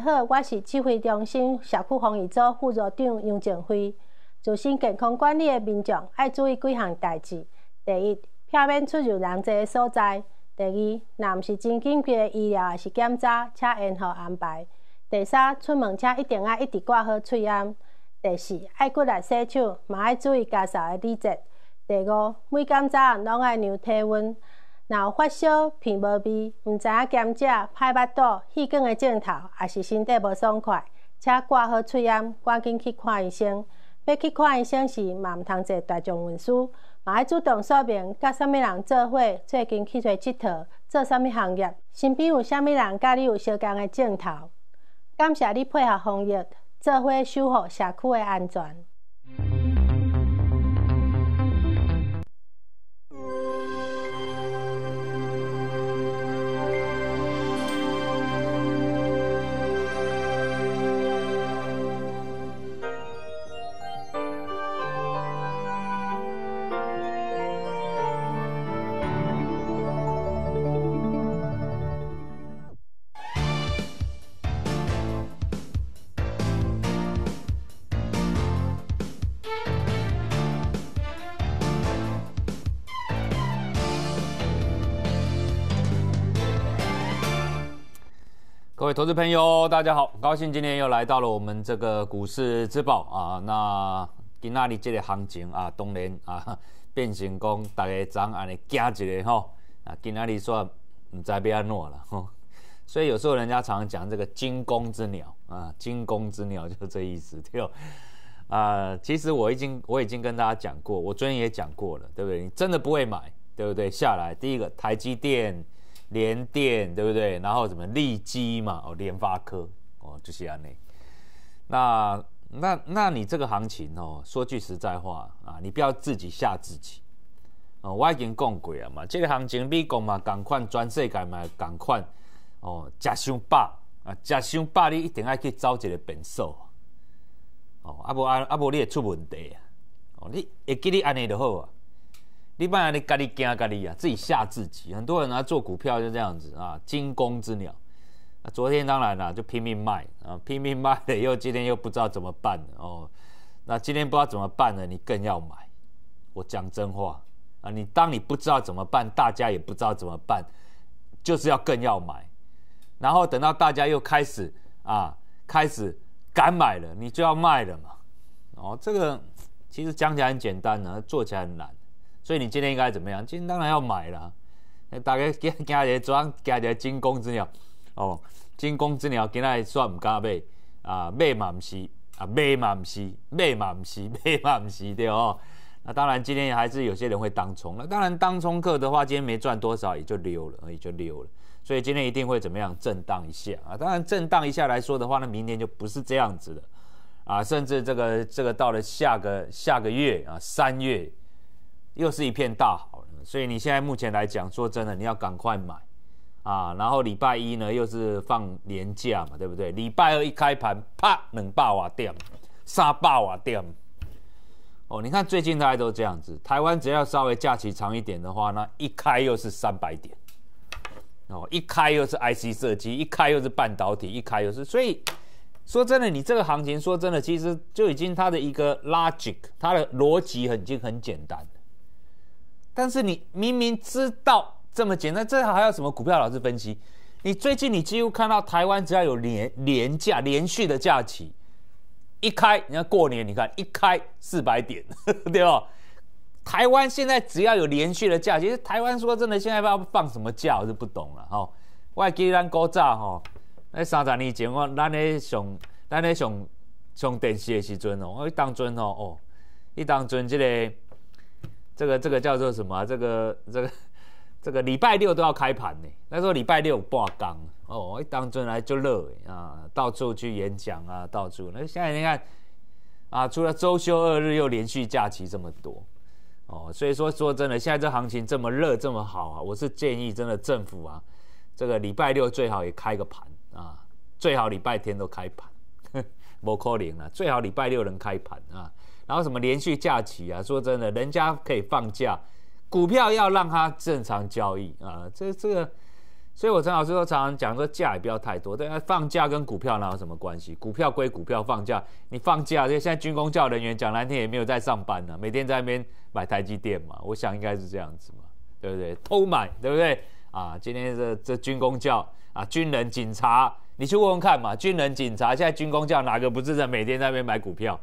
家好，我是指挥中心社区防疫组副组长杨正辉。自身健康管理的民众，要注意几项代志：第一，避免出入人济的所在；第二，若毋是真紧急的医疗或是检查，请因好安排；第三，出门请一定要一直挂好喙安；第四，爱过来洗手，嘛爱注意家属的礼节；第五，每检早拢爱量体温。若有发烧、鼻无味、毋知影兼者歹巴肚、气管的镜头，也是身体无爽快，请挂号出院，赶紧去看医生。要去看医生时，嘛毋通坐大众运输，嘛爱主动说明甲啥物人做伙，最近去做佚佗，做啥物行业，身边有啥物人，甲你有相共的镜头。感谢你配合防疫，做伙守护社区的安全。各位朋友，大家好，高兴今天又来到了我们这个股市之宝啊。那今那里这个行情啊，东联啊，变形工，大家怎安尼惊一个吼？啊，今那里说唔再变安诺了吼。所以有时候人家常常讲这个惊弓之鸟啊，惊弓之鸟就是这意思对。啊，其实我已经我已经跟大家讲过我昨天也讲过了，对不对？你真的不会买，对不对？下来第一个台积电。联电对不对？然后什么立基嘛，哦，联发科，哦，就是安内。那那那你这个行情哦，说句实在话啊，你不要自己吓自己。哦，我已经讲过了嘛，这个行情美国嘛，赶快全世界嘛，赶快。哦，吃伤饱啊，吃伤饱，你一定要去找一个变数。哦，啊无啊啊无，你会出问题啊。哦，你会给你安尼就好啊。你不然你的咖喱惊咖喱啊，自己吓自己。很多人啊做股票就这样子啊，惊弓之鸟。昨天当然啦，就拼命卖啊，拼命卖了，又今天又不知道怎么办了哦。那今天不知道怎么办了，你更要买。我讲真话啊，你当你不知道怎么办，大家也不知道怎么办，就是要更要买。然后等到大家又开始啊，开始敢买了，你就要卖了嘛。哦，这个其实讲起来很简单呢，做起来很难。所以你今天应该怎么样？今天当然要买啦。大家 今天早上今着惊弓之鸟，哦，惊弓之鸟，今天算唔敢买啊，嘛满是啊，是，买嘛卖是，买嘛满是对哦。那当然，今天还是有些人会当冲那当然，当冲客的话，今天没赚多少，也就溜了，也就溜了。所以今天一定会怎么样？震荡一下啊。当然，震荡一下来说的话，那明天就不是这样子了啊。甚至这个这个到了下个下个月啊，三月。又是一片大好了，所以你现在目前来讲，说真的，你要赶快买啊！然后礼拜一呢，又是放年假嘛，对不对？礼拜二一开盘，啪，冷霸瓦掉，沙霸瓦掉。哦，你看最近大家都这样子，台湾只要稍微假期长一点的话，那一开又是三百点，哦，一开又是 IC 设计，一开又是半导体，一开又是……所以说真的，你这个行情，说真的，其实就已经它的一个 logic，它的逻辑已经很简单。但是你明明知道这么简单，这还要什么股票老师分析？你最近你几乎看到台湾只要有年年假连续的假期，一开，你看过年，你看一开四百点，对吧？台湾现在只要有连续的假期，台湾说真的，现在不知道放什么假，我就不懂了。哈。我还记得咱古早那三十年前我咱咧上咱咧上上电视的时阵哦，我当阵哦，哦，一当阵这个。这个这个叫做什么？这个这个这个礼拜六都要开盘呢。那时候礼拜六挂缸哦，一当真来就热啊，到处去演讲啊，到处那现在你看啊，除了周休二日，又连续假期这么多哦，所以说说真的，现在这行情这么热这么好啊，我是建议真的政府啊，这个礼拜六最好也开个盘啊，最好礼拜天都开盘，无 可能了，最好礼拜六能开盘啊。然后什么连续假期啊？说真的，人家可以放假，股票要让它正常交易啊。这这个，所以我陈老师都常常讲说假也不要太多，对放假跟股票哪有什么关系？股票归股票，放假你放假，这现在军工教人员讲蓝天也没有在上班呢，每天在那边买台积电嘛，我想应该是这样子嘛，对不对？偷买对不对？啊，今天这这军工教啊，军人警察，你去问问看嘛，军人警察现在军工教哪个不是在每天在那边买股票？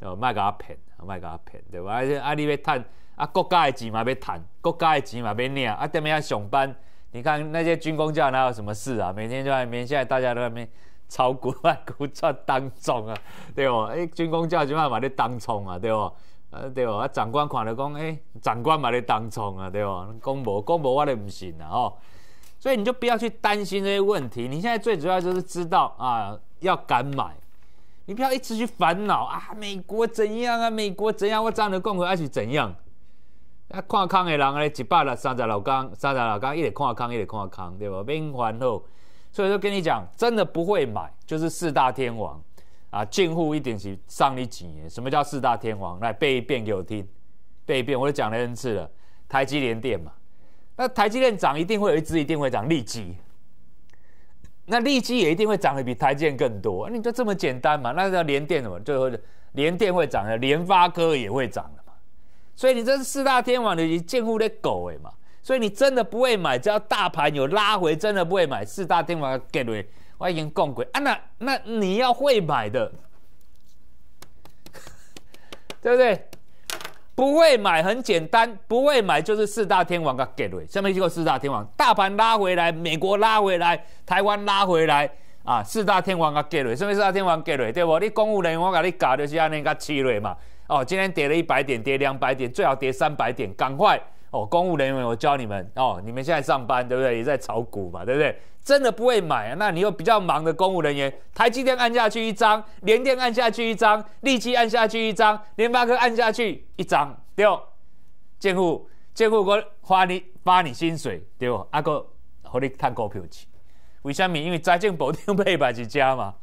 哦，卖给阿骗，卖给阿骗，对吧？啊，你要趁啊国家的钱嘛要趁，国家的钱嘛要领，啊在那边上班，你看那些军工教哪有什么事啊？每天就在外面，现在大家都在外面炒股、买股票当中啊，对不？哎，军工教就慢慢在当冲啊，对不？啊，对不？啊长官看了讲，哎，长官嘛在当冲啊，对不？讲无讲无，我就唔信啊，吼。所以你就不要去担心这些问题，你现在最主要就是知道啊，要敢买。你不要一直去烦恼啊！美国怎样啊？美国怎样？我的共和还是怎样？啊，矿康的人呢，一百了三十老刚，三十老刚，一直看康，一直看康，对不？兵还弱，所以说跟你讲，真的不会买，就是四大天王啊，近乎一定是上你几年。什么叫四大天王？来背一遍给我听，背一遍，我都讲了 N 次了。台积联电嘛，那台积电涨，一定会有一支一定会涨，利基。那利基也一定会涨得比台建更多，你就这么简单嘛？那叫联电什么？最后联电会涨的，联发科也会涨的嘛？所以你这四大天王的，你近乎的狗哎嘛？所以你真的不会买，只要大盘有拉回，真的不会买四大天王 a 的，我已经共鬼啊！那那你要会买的，对不对？不会买很简单，不会买就是四大天王噶给力。下面几个四大天王，大盘拉回来，美国拉回来，台湾拉回来啊！四大天王噶给力，下面四大天王给力，对不？你公务人员我给你搞就是安尼个气馁嘛？哦，今天跌了一百点，跌两百点，最好跌三百点，赶快。哦，公务人员，我教你们哦，你们现在上班对不对？也在炒股嘛，对不对？真的不会买，那你又比较忙的公务人员，台积电按下去一张，联电按下去一张，立即按下去一张，联发科按下去一张，对哦。监护，监护，我花你发你薪水，对哦。阿哥和你探股票去，为什么？因为财政保贴一百几家嘛，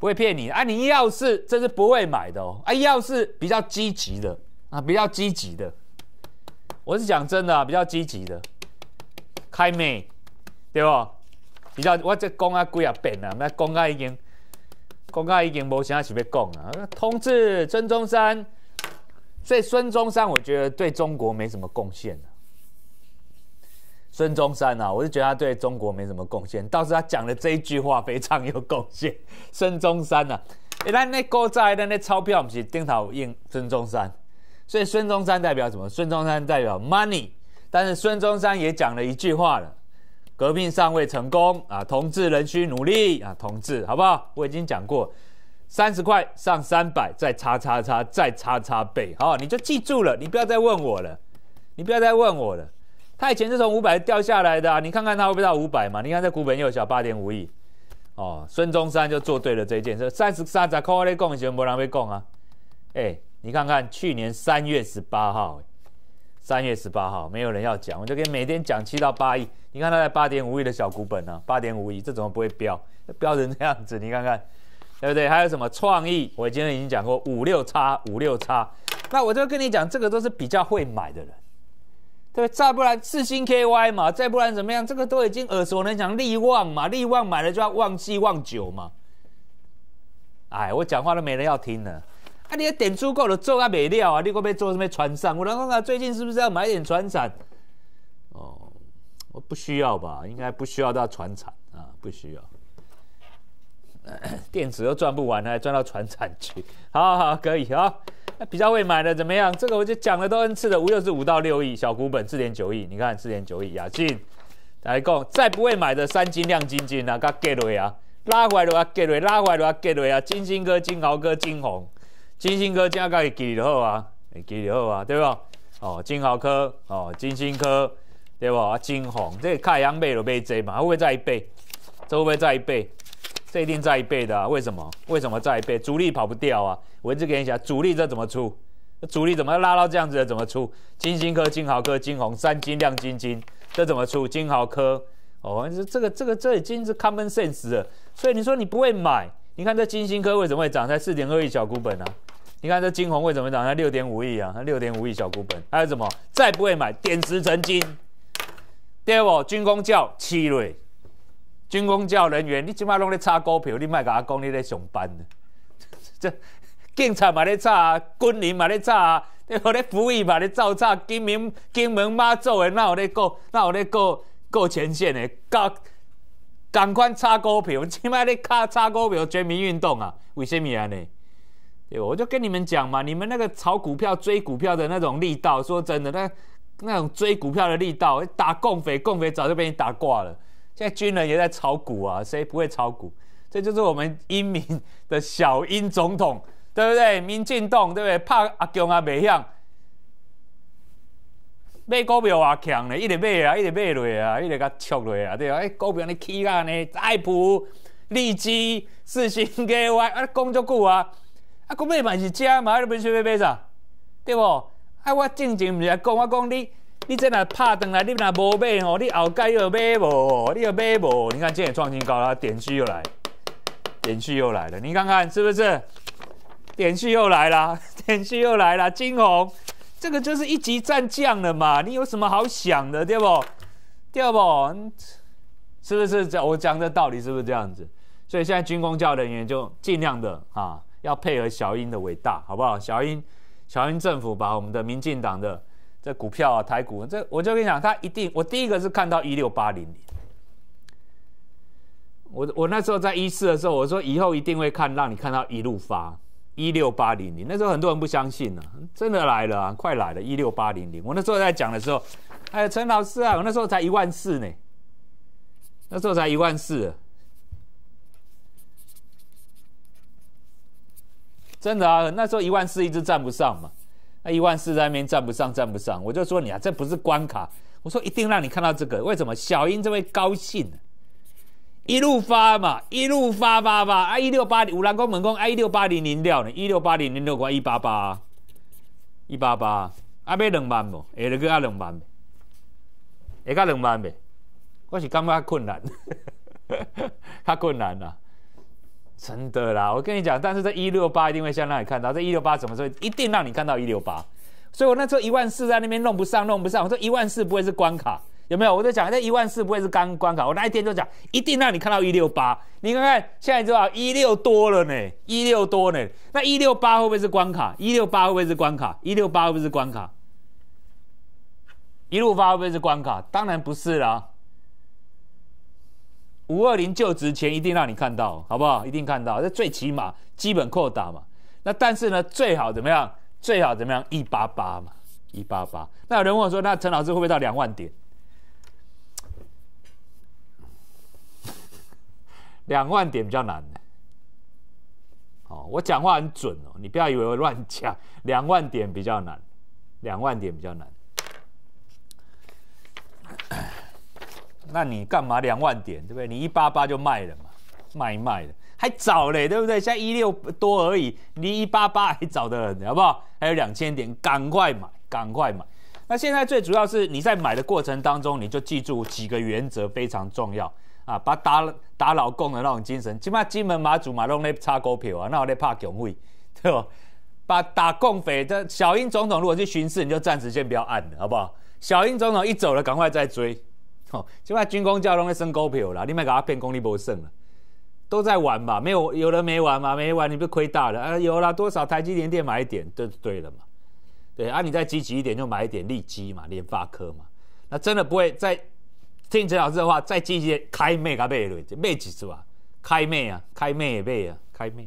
不会骗你。啊，你要是这是不会买的哦，啊，要是比较积极的。啊，比较积极的，我是讲真的啊，比较积极的，开眉，对吧？比较我这讲啊，几啊遍啊，那讲啊已经讲啊已经无啥是要讲啊。同志，孙中山，所以孙中山我觉得对中国没什么贡献的。孙中山啊，我是觉得他对中国没什么贡献，倒是他讲的这一句话非常有贡献。孙中山啊，哎，咱那古仔，咱那钞票不是顶头印孙中山。所以孙中山代表什么？孙中山代表 money，但是孙中山也讲了一句话了：，革命尚未成功，啊，同志仍需努力，啊，同志，好不好？我已经讲过，三十块上三百，再叉叉叉，再叉叉倍，好，你就记住了，你不要再问我了，你不要再问我了。他以前是从五百掉下来的，你看看他会不会到五百嘛？你看这股本又小，八点五亿，哦，孙中山就做对了这件事，三十三十块，你讲以前没人会讲啊，哎。你看看去年三月十八号，三月十八号没有人要讲，我就给每天讲七到八亿。你看它在八点五亿的小股本呢，八点五亿这怎么不会飙？飙成这样子，你看看，对不对？还有什么创意？我今天已经讲过五六差，五六差。那我就跟你讲，这个都是比较会买的人，对。再不然四新 KY 嘛，再不然怎么样？这个都已经耳熟能详。利旺嘛，利旺买了就要旺季旺九嘛。哎，我讲话都没人要听呢。啊！你的点足够了，做啊面料啊！你可不可以做什么？船上？我老公啊，最近是不是要买点船产？哦，我不需要吧，应该不需要到船厂啊，不需要。电子都赚不完，还赚到船厂去？好好，可以啊。比较会买的怎么样？这个我就讲的都 n 次的，五又是五到六亿，小股本四点九亿。你看四点九亿，雅静来共再不会买的三金亮晶晶啊，给落去啊，拉回来啊，给落去，拉回来啊，给落去啊，金星哥、金豪哥、金红。金星科今个会起好啊，会起好啊，对吧？哦，金豪科，哦，金星科，对不？金红，这太阳背了背这嘛，还会再一倍？这会不会再一倍？这一定再一倍的啊？为什么？为什么再一倍？主力跑不掉啊！我一直跟你讲，主力这怎么出？主力怎么拉到这样子的？怎么出？金星科、金豪科、金红三金亮晶晶，这怎么出？金豪科，哦，这这个这个这已经是 common sense 了。所以你说你不会买？你看这金星科为什么会涨？在四点二亿小股本啊？你看这金红为什么涨？它六点五亿啊，它六点五亿小股本，还有什么再不会买，点石成金。第二军工教七类，军工教人员，你即码拢咧炒股票，你卖甲我讲你咧上班呢？这警察嘛咧炒，军人嘛咧炒，你何咧服役嘛咧照炒，军民军门嘛做诶，哪有咧过，哪有咧过过前线诶，赶赶快炒股票，即码咧炒炒股票全民运动啊，为什么安尼？对，我就跟你们讲嘛，你们那个炒股票追股票的那种力道，说真的，那那种追股票的力道，打共匪，共匪早就被你打挂了。现在军人也在炒股啊，谁不会炒股？这就是我们英明的小英总统，对不对？民进党对不对？怕阿强啊，袂响。买股票啊，强嘞，一直买啊，一直买落啊，一直甲冲落啊，对啊。哎，股票你起啊呢？爱普、利基、四星 K Y，啊，讲足久啊。啊，股买嘛是食嘛，你不要买买啥，对无？啊，我正经毋是也讲，我讲你，你真若拍断来，你若无买哦，你后街又买无，你又买无，你看今天创新高啦，点续又来，点续又来了，你看看是不是？点续又来啦，点续又来啦，金红，这个就是一级战将了嘛，你有什么好想的，对不？对不？是不是这我讲这道理是不是这样子？所以现在军工教人员就尽量的啊。要配合小英的伟大，好不好？小英，小英政府把我们的民进党的这股票啊，台股，这我就跟你讲，他一定，我第一个是看到一六八零零。我我那时候在一四的时候，我说以后一定会看，让你看到一路发一六八零零。那时候很多人不相信呢，真的来了啊，快来了，一六八零零。我那时候在讲的时候，哎，陈老师啊，我那时候才一万四呢，那时候才一万四。真的啊，那时候一万四一直站不上嘛，那一万四在面站不上，站不上，我就说你啊，这不是关卡，我说一定让你看到这个。为什么小英这位高兴？一路发嘛，一路发发发，啊一六八零五兰公门公啊一六八零零六呢，一六八零零六块一八八，一八八，啊要两万不？下个啊两万呗，下加两万呗，我是感觉困难，哈哈，哈困难啊。真的啦，我跟你讲，但是在一六八一定会先让你看到，在一六八怎么说，一定让你看到一六八，所以我那时候一万四在那边弄不上，弄不上，我说一万四不会是关卡，有没有？我在讲这一万四不会是刚关卡，我那一天就讲一定让你看到一六八，你看看现在多少一六多了呢？一六多呢？那一六八会不会是关卡？一六八会不会是关卡？一六八会不会是关卡？一六八会不会是关卡？当然不是啦。五二零就职前一定让你看到，好不好？一定看到，这最起码基本扩大嘛。那但是呢，最好怎么样？最好怎么样？一八八嘛，一八八。那有人问我说，那陈老师会不会到两万点？两万点比较难的。哦，我讲话很准哦，你不要以为我乱讲。两万点比较难，两万点比较难。那你干嘛两万点，对不对？你一八八就卖了嘛，卖卖的还早嘞，对不对？现在一六多而已，离一八八还早得很，好不好？还有两千点，赶快买，赶快买。那现在最主要是你在买的过程当中，你就记住几个原则非常重要啊，把打打老公的那种精神，起码金门马祖马拢那炒股票啊，那我得怕共匪，对吧？把打共匪的，小英总统如果去巡视，你就暂时先不要按了，好不好？小英总统一走了，赶快再追。好，另外军工教通会升股票啦，你莫给他变功利波算了，都在玩吧？没有有人没玩嘛，没玩你不亏大了啊？有了多少台积电买一点，对对了嘛？对啊，你再积极一点就买一点利基嘛，联发科嘛，那真的不会再听陈老师的话，再积极开卖，甲买落，就买几次啊？开卖啊，开卖买啊，开卖。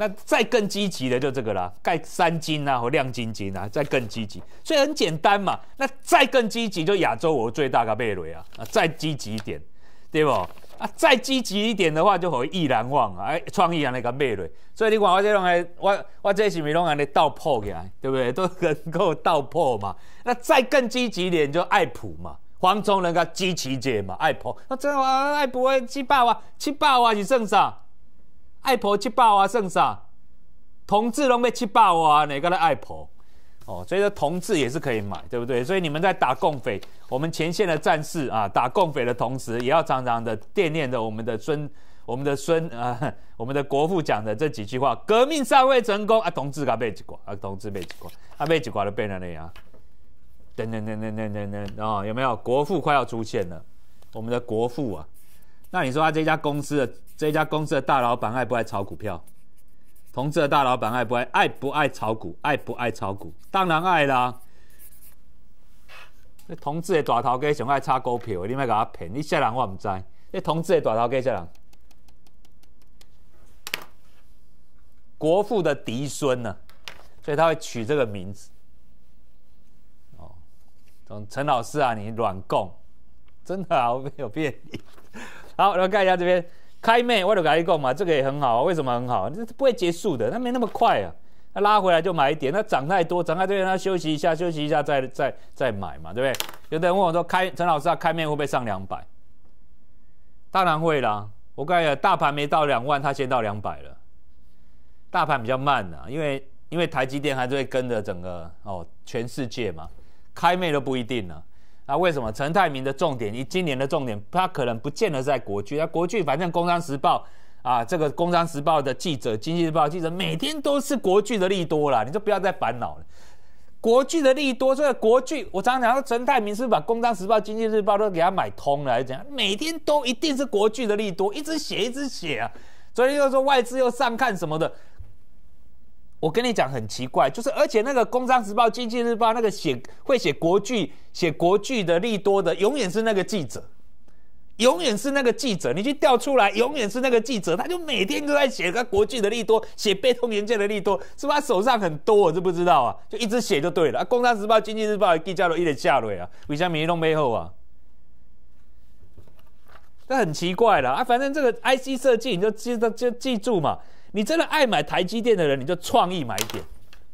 那再更积极的就这个啦，盖三金啊和亮晶晶啊，再更积极，所以很简单嘛。那再更积极就亚洲我最大的壁垒啊，啊再积极一点，对不？啊再积极一点的话就和易难忘啊，哎创意的那个壁垒。所以你看我这种的，我我这是咪拢让你倒破起来，对不对？都能够倒破嘛。那再更积极一点就爱普嘛，黄忠人个机器姐嘛，爱普。那这爱普爱七百万，七百万是正常。爱婆吃饱啊，剩啥？同志拢没吃饱啊？哪个来爱婆？哦，所以说同志也是可以买，对不对？所以你们在打共匪，我们前线的战士啊，打共匪的同时，也要常常的惦念着我们的孙，我们的孙啊，我们的国父讲的这几句话：革命尚未成功啊，同志啊，没几过啊，同志没几过啊，没及过的，别里啊？等等等等等等等啊，有没有国父快要出现了？我们的国父啊！那你说啊，这家公司的这家公司的大老板爱不爱炒股票？同志的大老板爱不爱爱不爱炒股？爱不爱炒股？当然爱啦。那同志的大头家上爱炒股票，你别给他骗。你啥人我唔知。那同志的大头家啥人？国父的嫡孙呢，所以他会取这个名字。哦，陈陈老师啊，你软供，真的啊，我没有骗你。好，后看一下这边开妹外头改讲嘛，这个也很好啊。为什么很好？这不会结束的，它没那么快啊。它拉回来就买一点，它涨太多，涨太多它休息一下，休息一下再再再买嘛，对不对？有的人问我说，开陈老师，啊，开妹会不会上两百？当然会啦。我感觉大盘没到两万，它先到两百了。大盘比较慢啊，因为因为台积电还是会跟着整个哦全世界嘛，开妹都不一定呢。那为什么陈泰明的重点？你今年的重点，他可能不见得在国剧啊。国剧反正《工商时报》啊，这个《工商时报》的记者、《经济日报》记者，每天都是国剧的利多了，你就不要再烦恼了。国剧的利多，这个国剧，我常常讲，陈泰明是把《工商时报》、《经济日报》都给他买通了还是怎样？每天都一定是国剧的利多，一直写一直写啊。昨天又说外资又上看什么的。我跟你讲很奇怪，就是而且那个《工商时报》《经济日报》那个写会写国剧、写国剧的利多的，永远是那个记者，永远是那个记者。你去调出来，永远是那个记者，他就每天都在写。他国剧的利多，写被动元件的利多，是不？是他手上很多，我就不知道啊，就一直写就对了。啊，《工商时报》《经济日报》也低加入一点下坠啊，微相敏弄背后啊，这很奇怪了啊。反正这个 IC 设计，你就记得就记住嘛。你真的爱买台积电的人，你就创意买一点。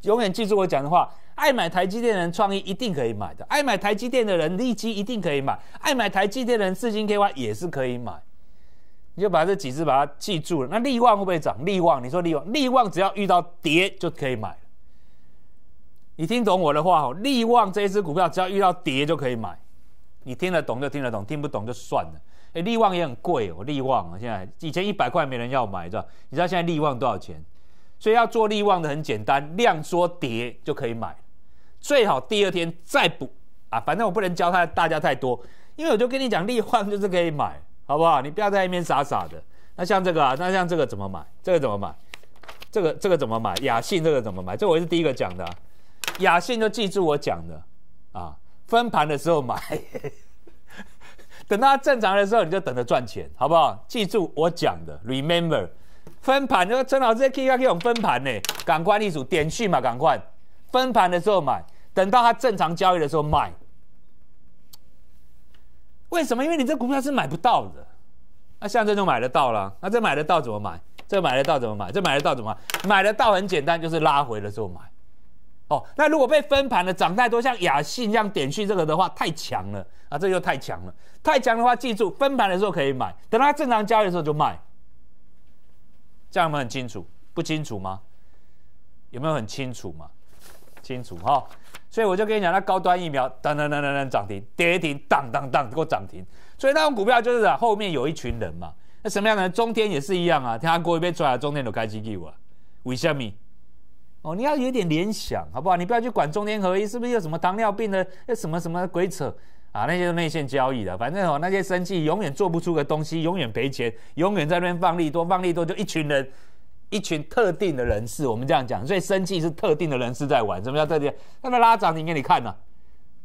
永远记住我讲的话，爱买台积电人创意一定可以买的，爱买台积电的人利基一定可以买，爱买台积电人四金 K Y 也是可以买。你就把这几只把它记住了。那利旺会不会涨？利旺，你说利旺，利旺只要遇到跌就可以买。你听懂我的话？哦，利旺这一只股票只要遇到跌就可以买。你听得懂就听得懂，听不懂就算了。哎，利旺也很贵哦，利旺啊，现在以前一百块没人要买，对吧？你知道现在利旺多少钱？所以要做利旺的很简单，量缩叠就可以买，最好第二天再补啊。反正我不能教他大家太多，因为我就跟你讲，利旺就是可以买，好不好？你不要在那边傻傻的。那像这个啊，那像这个怎么买？这个怎么买？这个这个怎么买？雅信这个怎么买？这我是第一个讲的，雅信就记住我讲的啊，分盘的时候买。等到正常的时候，你就等着赚钱，好不好？记住我讲的，Remember，分盘。就说陈老师，这可以可以我们分盘呢？赶快立足点去嘛，赶快分盘的时候买。等到它正常交易的时候买，为什么？因为你这股票是买不到的。那像这种买得到了，那这买得到怎么买？这买得到怎么买？这买得到怎么买？买得到很简单，就是拉回的时候买。哦，那如果被分盘了，涨太多，像雅信这样点续这个的话，太强了啊！这就太强了，太强的话，记住分盘的时候可以买，等到它正常交易的时候就卖，这样没有很清楚，不清楚吗？有没有很清楚嘛？清楚哈，所以我就跟你讲，那高端疫苗，等等等等等涨停，跌停，当当当我涨停，所以那种股票就是啊，后面有一群人嘛，那什么样的人？中天也是一样啊，他过一被抓了，中天就开机给我，为什么？哦，你要有点联想，好不好？你不要去管中天合一是不是有什么糖尿病的，什么什么鬼扯啊？那些是内线交易的，反正哦，那些生气永远做不出个东西，永远赔钱，永远在那边放利多，放利多就一群人，一群特定的人士，我们这样讲，所以生气是特定的人士在玩，什么叫特定？他们拉涨停给你看呢？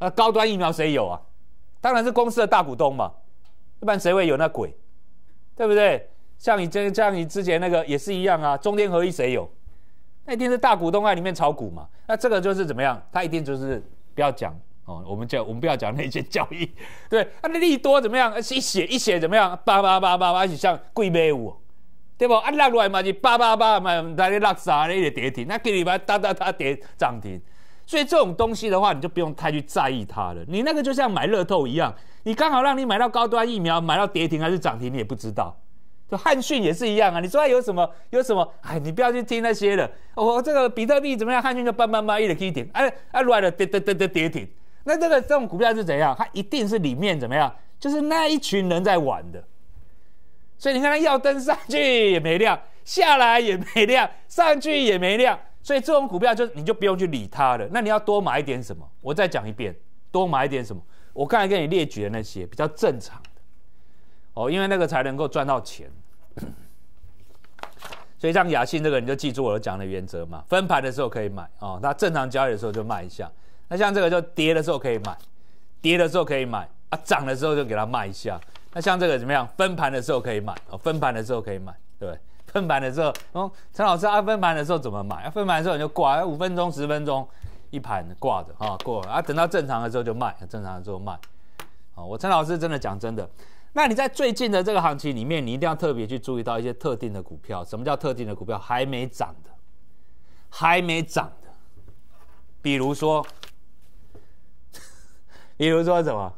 那高端疫苗谁有啊？当然是公司的大股东嘛，不然谁会有那鬼？对不对？像你这，像你之前那个也是一样啊，中天合一谁有？那一定是大股东在里面炒股嘛？那这个就是怎么样？他一定就是不要讲哦，我们叫我们不要讲那些交易。对，他那利多怎么样？一写一写怎么样？叭叭叭叭叭，就像跪杯舞，对不？啊，落过来嘛是叭叭叭，嘛，在那拉啥？那个跌停，那给你拜哒哒哒跌涨停。所以这种东西的话，你就不用太去在意它了。你那个就像买乐透一样，你刚好让你买到高端疫苗，买到跌停还是涨停，你也不知道。就汉逊也是一样啊，你说它有什么有什么？哎，你不要去听那些了。我这个比特币怎么样？汉逊就蹦蹦蹦一直以停，哎哎，乱了跌跌跌跌跌停。那这个这种股票是怎样？它一定是里面怎么样？就是那一群人在玩的。所以你看它要登上去也没亮，下来也没亮，上去也没亮。所以这种股票就你就不用去理它了。那你要多买一点什么？我再讲一遍，多买一点什么？我刚才跟你列举的那些比较正常的哦，因为那个才能够赚到钱。所以像雅信这个，你就记住我讲的原则嘛。分盘的时候可以买哦，那正常交易的时候就卖一下。那像这个就跌的时候可以买，跌的时候可以买啊，涨的时候就给它卖一下。那像这个怎么样？分盘的时候可以买哦，分盘的时候可以买，对不对？分盘的时候，嗯，陈老师啊，分盘的时候怎么买？分盘的时候你就挂，五分钟、十分钟一盘挂着啊，过啊，等到正常的时候就卖，正常的时候卖。啊，我陈老师真的讲真的。那你在最近的这个行情里面，你一定要特别去注意到一些特定的股票。什么叫特定的股票？还没涨的，还没涨的。比如说，比如说什么？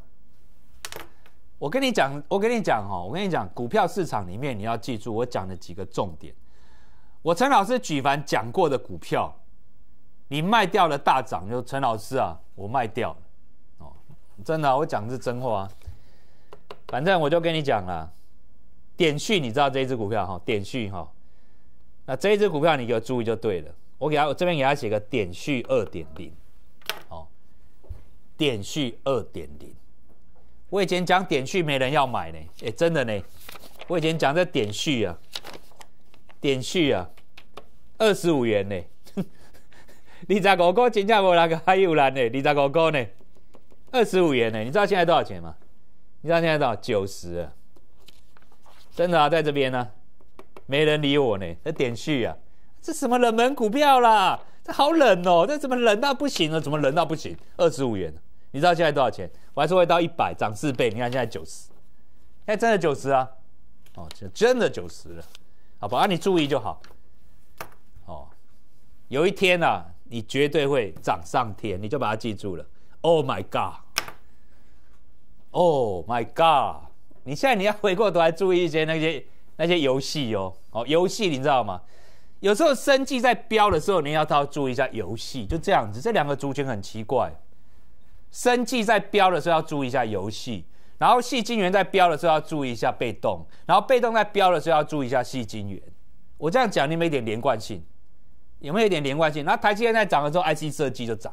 我跟你讲，我跟你讲哦，我跟你讲，股票市场里面你要记住我讲的几个重点。我陈老师举凡讲过的股票，你卖掉了大涨，就陈老师啊，我卖掉了。哦，真的，我讲是真话。反正我就跟你讲了，点续你知道这一只股票哈，点续哈，那这一只股票你给我注意就对了。我给他，我这边给他写个点续二点零，好，点续二点零。我以前讲点续没人要买呢，哎，真的呢，我以前讲这点续啊，点续啊，二十五元呢，二十五个真价无那个还有人呢，二十五个呢，二十五元呢，你知道现在多少钱吗？你知道现在到九十，真的啊，在这边呢，没人理我呢。那点序啊，这什么冷门股票啦？这好冷哦，这怎么冷到不行了？怎么冷到不行？二十五元，你知道现在多少钱？我还是会到一百，涨四倍。你看现在九十，现在真的九十啊！哦，真的九十了，好吧，你注意就好。哦，有一天啊，你绝对会涨上天，你就把它记住了。Oh my god！Oh my god！你现在你要回过头来注意一些那些那些游戏哦哦，游戏你知道吗？有时候生计在飙的时候，你要要注意一下游戏，就这样子。这两个族群很奇怪，生计在飙的时候要注意一下游戏，然后细金元在飙的时候要注意一下被动，然后被动在飙的时候要注意一下细金元。我这样讲你有没有一点连贯性？有没有一点连贯性？那台积电在涨的时候 i c 设计就涨。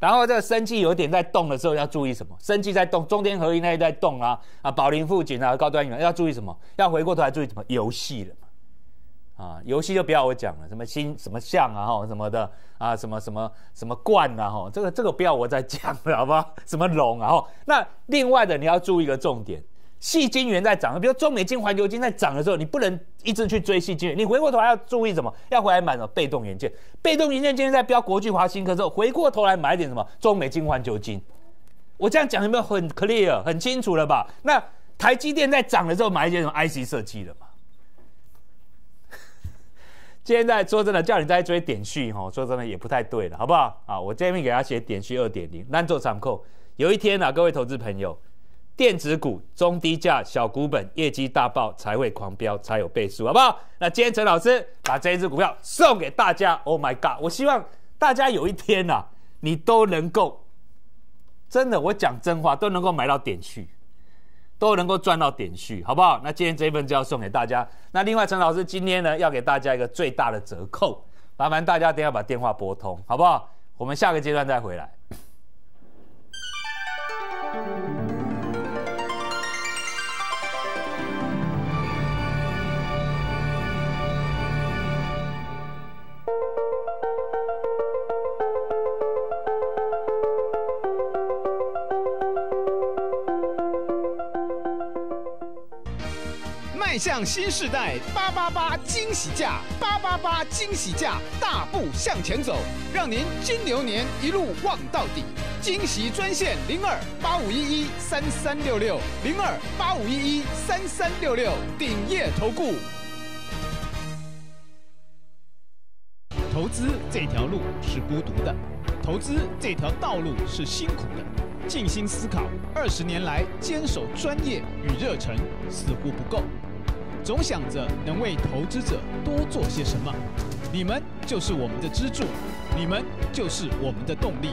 然后这个生气有点在动的时候要注意什么？生气在动，中天合一那一带动啊啊，宝林富锦啊，高端一要注意什么？要回过头来注意什么？游戏了嘛，啊，游戏就不要我讲了，什么心，什么相啊哈，什么的啊，什么什么什么冠啊哈，这个这个不要我再讲了好不好？什么龙啊哈，那另外的你要注意一个重点。细晶元在涨，比如中美金、环球金在涨的时候，你不能一直去追细晶元，你回过头还要注意什么？要回来买什么被动元件？被动元件今天在飙国际华新，可是回过头来买点什么中美金、环球金？我这样讲有没有很 clear 很清楚了吧？那台积电在涨的时候买一些什么 IC 设计的嘛？现在说真的，叫你在追点序哈，说真的也不太对了，好不好？啊，我这边给大家写点序二点零，难做长扣。有一天啊，各位投资朋友。电子股中低价小股本业绩大爆才会狂飙，才有倍数，好不好？那今天陈老师把这一只股票送给大家。Oh my god！我希望大家有一天呐，你都能够真的我讲真话，都能够买到点去，都能够赚到点去，好不好？那今天这一份就要送给大家。那另外陈老师今天呢，要给大家一个最大的折扣，麻烦大家都要把电话拨通，好不好？我们下个阶段再回来。向新时代，八八八惊喜价，八八八惊喜价，大步向前走，让您金牛年一路旺到底。惊喜专线零二八五一一三三六六，零二八五一一三三六六，顶业投顾。投资这条路是孤独的，投资这条道路是辛苦的，静心思考，二十年来坚守专业与热忱，似乎不够。总想着能为投资者多做些什么，你们就是我们的支柱，你们就是我们的动力，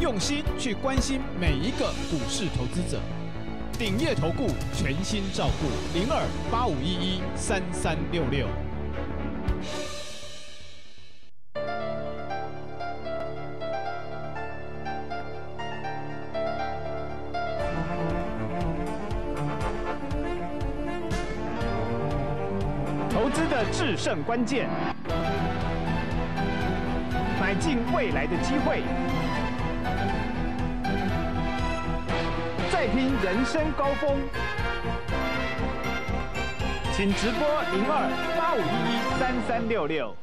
用心去关心每一个股市投资者。鼎业投顾全心照顾零二八五一一三三六六。胜关键，买进未来的机会，再拼人生高峰。请直播零二八五一一三三六六。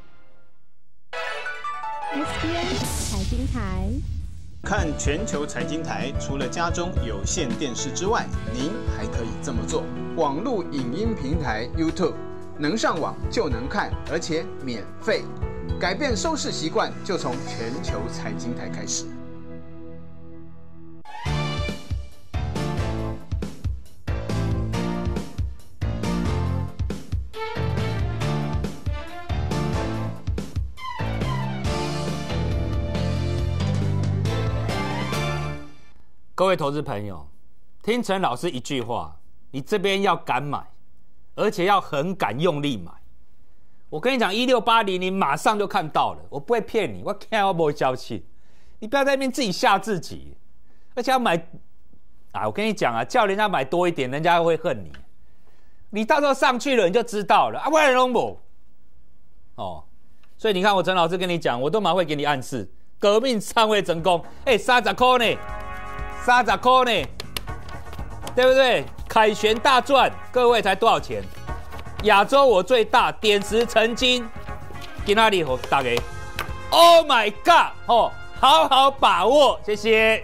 SBN 财经台。看全球财经台，除了家中有线电视之外，您还可以这么做：网络影音平台 YouTube。能上网就能看，而且免费，改变收视习惯就从全球财经台开始。各位投资朋友，听陈老师一句话，你这边要敢买。而且要很敢用力买，我跟你讲，一六八零你马上就看到了，我不会骗你，我看我不会娇气，你不要在那边自己吓自己，而且要买，啊，我跟你讲啊，叫人家买多一点，人家会恨你，你到时候上去了你就知道了，啊！外龙母，哦，所以你看我陈老师跟你讲，我都蛮会给你暗示，革命尚未成功，哎，沙十科呢，沙十科呢，对不对？彩旋大赚，各位才多少钱？亚洲我最大，点石成金，给那里？哦，打给，Oh my God！哦，好好把握，谢谢。